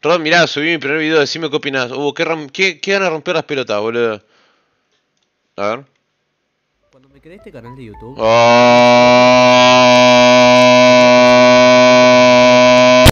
Rod, mirá, subí mi primer video, decime qué opinas. qué, qué, van a romper las pelotas, boludo. A ver. Cuando me creé este canal de YouTube. Oh.